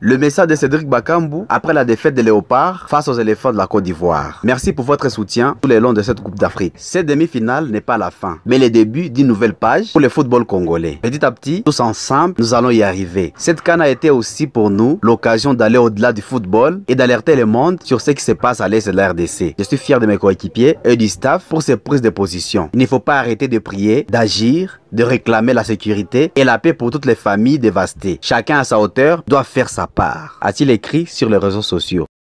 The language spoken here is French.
Le message de Cédric Bakambu après la défaite des Léopards face aux éléphants de la Côte d'Ivoire. Merci pour votre soutien tout le long de cette Coupe d'Afrique. Cette demi-finale n'est pas la fin, mais le début d'une nouvelle page pour le football congolais. Petit à petit, tous ensemble, nous allons y arriver. Cette canne a été aussi pour nous l'occasion d'aller au-delà du football et d'alerter le monde sur ce qui se passe à l'est de la RDC. Je suis fier de mes coéquipiers et du staff pour ces prises de position. Il ne faut pas arrêter de prier, d'agir de réclamer la sécurité et la paix pour toutes les familles dévastées. Chacun à sa hauteur doit faire sa part, a-t-il écrit sur les réseaux sociaux.